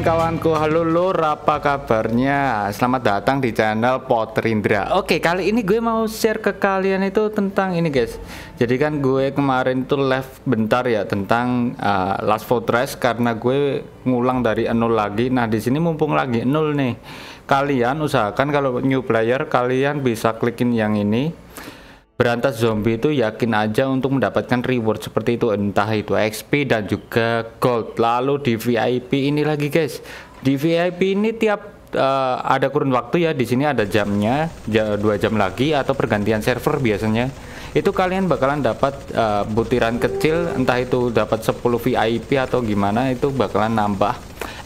kawan-kawanku, halo lur, apa kabarnya? Selamat datang di channel Potrindra. Oke, kali ini gue mau share ke kalian itu tentang ini guys. Jadi kan gue kemarin tuh live bentar ya tentang uh, Last Fortress karena gue ngulang dari nol lagi. Nah di sini mumpung lagi nol nih, kalian usahakan kalau new player kalian bisa klikin yang ini berantas zombie itu yakin aja untuk mendapatkan reward seperti itu entah itu XP dan juga gold lalu di VIP ini lagi guys di VIP ini tiap uh, ada kurun waktu ya di sini ada jamnya dua jam lagi atau pergantian server biasanya itu kalian bakalan dapat uh, butiran kecil entah itu dapat 10 VIP atau gimana itu bakalan nambah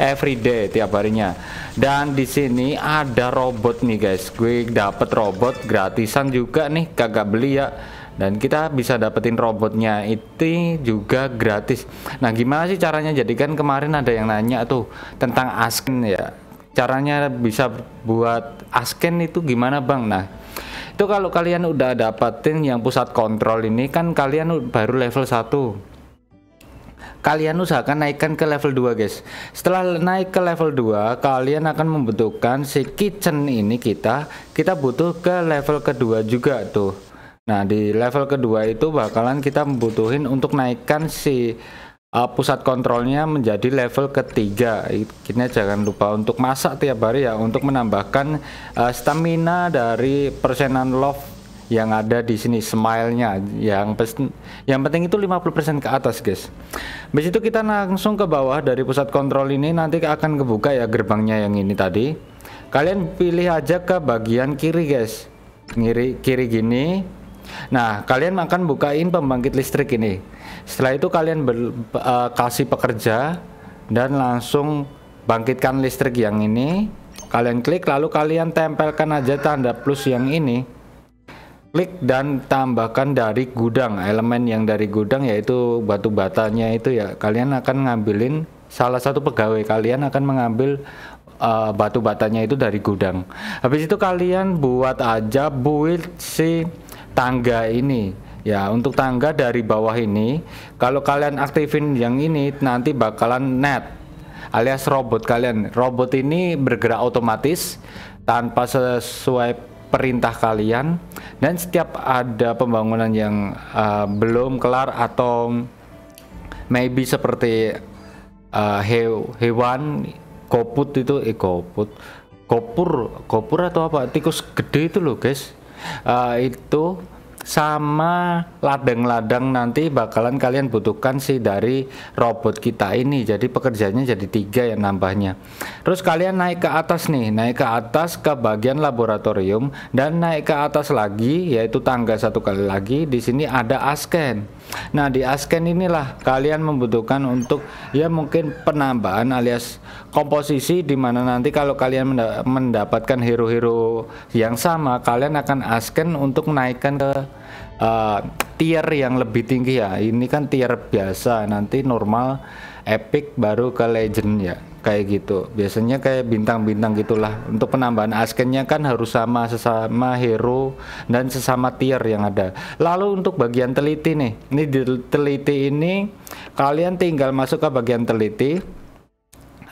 everyday tiap harinya. Dan di sini ada robot nih guys. Gue dapet robot gratisan juga nih, kagak beli ya dan kita bisa dapetin robotnya itu juga gratis nah gimana sih caranya jadikan kemarin ada yang nanya tuh tentang asken ya caranya bisa buat asken itu gimana bang nah itu kalau kalian udah dapetin yang pusat kontrol ini kan kalian baru level 1 kalian usahakan naikkan ke level 2 guys setelah naik ke level 2 kalian akan membutuhkan si kitchen ini kita kita butuh ke level kedua juga tuh nah di level kedua itu bakalan kita membutuhin untuk naikkan si uh, pusat kontrolnya menjadi level ketiga kita jangan lupa untuk masak tiap hari ya untuk menambahkan uh, stamina dari persenan love yang ada di sini smile-nya yang yang penting itu 50% ke atas guys habis itu kita langsung ke bawah dari pusat kontrol ini nanti akan kebuka ya gerbangnya yang ini tadi kalian pilih aja ke bagian kiri guys kiri kiri gini nah kalian akan bukain pembangkit listrik ini setelah itu kalian ber, uh, eh, kasih pekerja dan langsung bangkitkan listrik yang ini kalian klik lalu kalian tempelkan aja tanda plus yang ini klik dan tambahkan dari gudang elemen yang dari gudang yaitu batu batanya itu ya kalian akan ngambilin salah satu pegawai kalian akan mengambil uh, batu batanya itu dari gudang habis itu kalian buat aja build si tangga ini ya untuk tangga dari bawah ini kalau kalian aktifin yang ini nanti bakalan net alias robot kalian robot ini bergerak otomatis tanpa sesuai perintah kalian dan setiap ada pembangunan yang uh, belum kelar atau maybe seperti uh, he hewan koput itu eh koput kopur kopur atau apa tikus gede itu loh guys uh, itu sama ladang-ladang nanti bakalan kalian butuhkan sih dari robot kita ini jadi pekerjaannya jadi tiga ya nambahnya Terus kalian naik ke atas nih, naik ke atas ke bagian laboratorium dan naik ke atas lagi yaitu tangga satu kali lagi di sini ada asken. Nah, di asken inilah kalian membutuhkan untuk ya mungkin penambahan alias komposisi di mana nanti kalau kalian mendapatkan hero-hero yang sama, kalian akan asken untuk menaikkan ke uh, tier yang lebih tinggi ya. Ini kan tier biasa, nanti normal, epic baru ke legend ya kayak gitu biasanya kayak bintang-bintang gitulah untuk penambahan askennya kan harus sama sesama hero dan sesama tier yang ada lalu untuk bagian teliti nih ini di teliti ini kalian tinggal masuk ke bagian teliti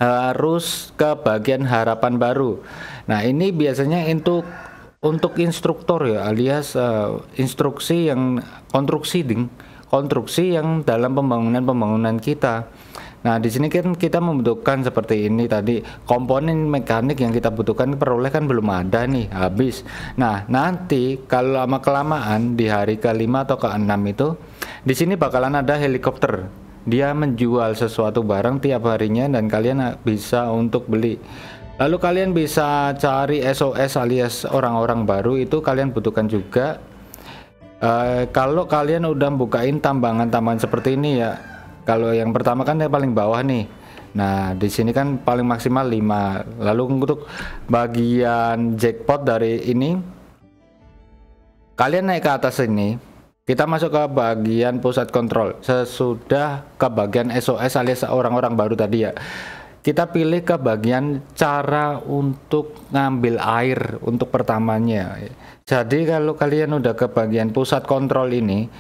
harus ke bagian harapan baru nah ini biasanya untuk untuk instruktur ya alias uh, instruksi yang konstruksi ding konstruksi yang dalam pembangunan-pembangunan kita. Nah, di sini kan kita membutuhkan seperti ini tadi komponen mekanik yang kita butuhkan peroleh kan belum ada nih, habis. Nah, nanti kalau lama kelamaan di hari ke kelima atau ke keenam itu di sini bakalan ada helikopter. Dia menjual sesuatu barang tiap harinya dan kalian bisa untuk beli. Lalu kalian bisa cari SOS alias orang-orang baru itu kalian butuhkan juga. Uh, kalau kalian udah bukain tambangan-tambangan seperti ini ya, kalau yang pertama kan yang paling bawah nih. Nah, di sini kan paling maksimal 5. Lalu untuk bagian jackpot dari ini kalian naik ke atas ini. Kita masuk ke bagian pusat kontrol sesudah ke bagian SOS alias orang-orang baru tadi ya. Kita pilih ke bagian cara untuk ngambil air untuk pertamanya. Jadi kalau kalian udah ke bagian pusat kontrol ini,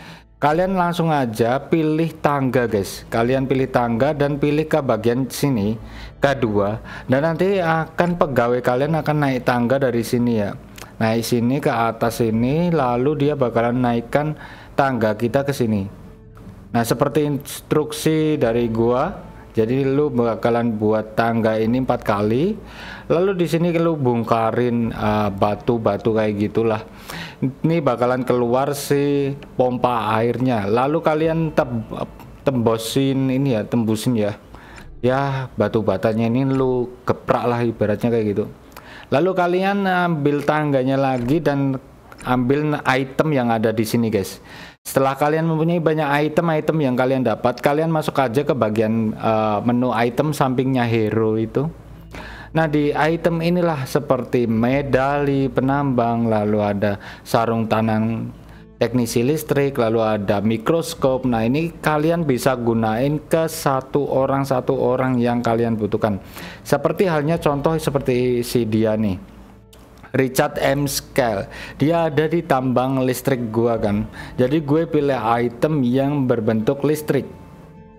kalian langsung aja pilih tangga guys kalian pilih tangga dan pilih ke bagian sini K2 dan nanti akan pegawai kalian akan naik tangga dari sini ya naik sini ke atas ini lalu dia bakalan naikkan tangga kita ke sini nah seperti instruksi dari gua jadi lu bakalan buat tangga ini empat kali, lalu di sini lu bongkarin eh, batu-batu uh, kayak gitulah. Ini bakalan keluar si pompa airnya. Lalu kalian teb tembosin ini ya, tembusin ya. Ya batu batanya ini lu geprak lah ibaratnya kayak gitu. Lalu kalian ambil tangganya lagi dan ambil item yang ada di sini guys setelah kalian mempunyai banyak item-item yang kalian dapat kalian masuk aja ke bagian uh, menu item sampingnya hero itu Nah di item inilah seperti medali penambang lalu ada sarung tangan teknisi listrik lalu ada mikroskop nah ini kalian bisa gunain ke satu orang satu orang yang kalian butuhkan seperti halnya contoh seperti si dia nih Richard M. Scale dia ada di tambang listrik gua kan jadi gue pilih item yang berbentuk listrik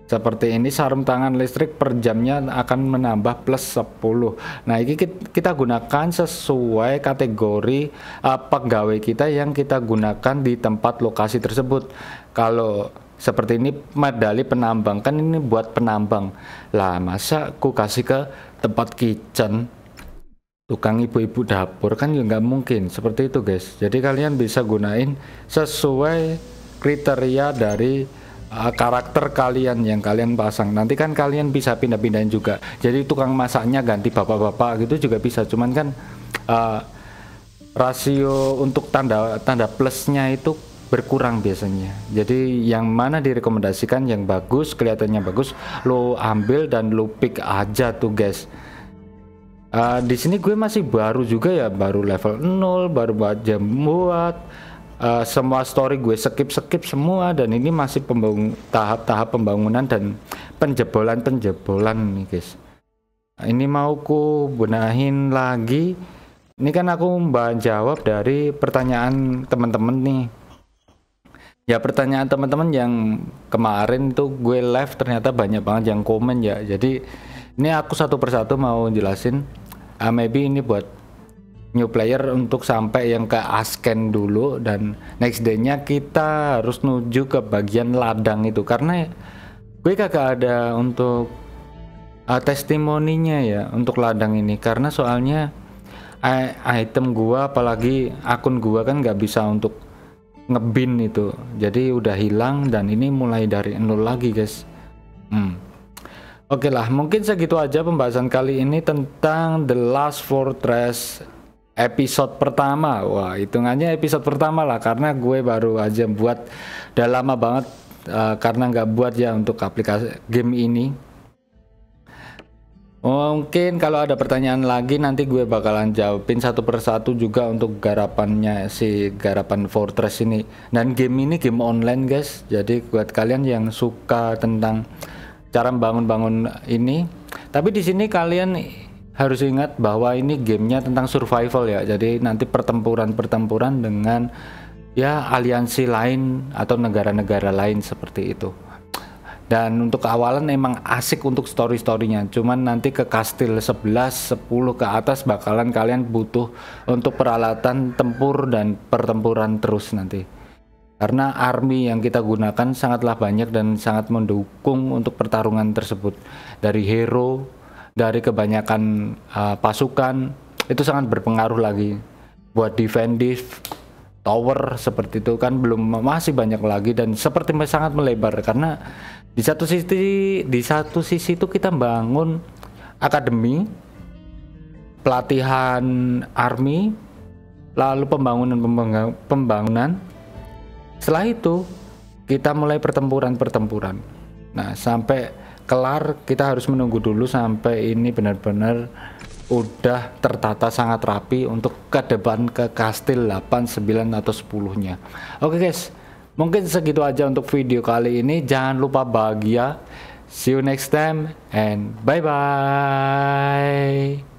seperti ini sarung tangan listrik per jamnya akan menambah plus 10 nah ini kita gunakan sesuai kategori uh, pegawai kita yang kita gunakan di tempat lokasi tersebut kalau seperti ini medali penambang kan ini buat penambang lah masa ku kasih ke tempat kitchen tukang ibu-ibu dapur kan ya nggak mungkin seperti itu guys jadi kalian bisa gunain sesuai kriteria dari uh, karakter kalian yang kalian pasang nanti kan kalian bisa pindah-pindahin juga jadi tukang masaknya ganti bapak-bapak gitu juga bisa cuman kan uh, rasio untuk tanda tanda plusnya itu berkurang biasanya. Jadi yang mana direkomendasikan yang bagus, kelihatannya bagus, lo ambil dan lo pick aja tuh guys uh, di sini gue masih baru juga ya baru level 0 baru baca buat uh, semua story gue skip skip semua dan ini masih tahap-tahap pembangunan dan penjebolan penjebolan nih guys ini mau ku benahin lagi ini kan aku jawab dari pertanyaan teman-teman nih ya pertanyaan teman-teman yang kemarin tuh gue live ternyata banyak banget yang komen ya jadi ini aku satu persatu mau jelasin uh, maybe ini buat new player untuk sampai yang ke Asken dulu dan next day-nya kita harus menuju ke bagian ladang itu karena gue kagak ada untuk uh, testimoninya ya untuk ladang ini karena soalnya item gua apalagi akun gua kan nggak bisa untuk ngebin itu jadi udah hilang dan ini mulai dari nol lagi guys hmm. Oke lah, mungkin segitu aja pembahasan kali ini tentang The Last Fortress episode pertama. Wah, hitungannya episode pertama lah karena gue baru aja buat udah lama banget uh, karena nggak buat ya untuk aplikasi game ini. Mungkin kalau ada pertanyaan lagi nanti gue bakalan jawabin satu persatu juga untuk garapannya si garapan Fortress ini. Dan game ini game online guys. Jadi buat kalian yang suka tentang cara membangun-bangun ini. Tapi di sini kalian harus ingat bahwa ini gamenya tentang survival ya. Jadi nanti pertempuran-pertempuran dengan ya aliansi lain atau negara-negara lain seperti itu. Dan untuk awalan emang asik untuk story-storynya. Cuman nanti ke kastil 11, 10 ke atas bakalan kalian butuh untuk peralatan tempur dan pertempuran terus nanti karena army yang kita gunakan sangatlah banyak dan sangat mendukung untuk pertarungan tersebut dari hero dari kebanyakan uh, pasukan itu sangat berpengaruh lagi buat defensive tower seperti itu kan belum masih banyak lagi dan seperti sangat melebar karena di satu sisi di satu sisi itu kita bangun akademi pelatihan army lalu pembangunan pembangunan setelah itu kita mulai pertempuran-pertempuran. Nah, sampai kelar kita harus menunggu dulu sampai ini benar-benar udah tertata sangat rapi untuk ke depan ke kastil 8, 9 atau 10-nya. Oke guys, mungkin segitu aja untuk video kali ini. Jangan lupa bahagia. See you next time and bye bye.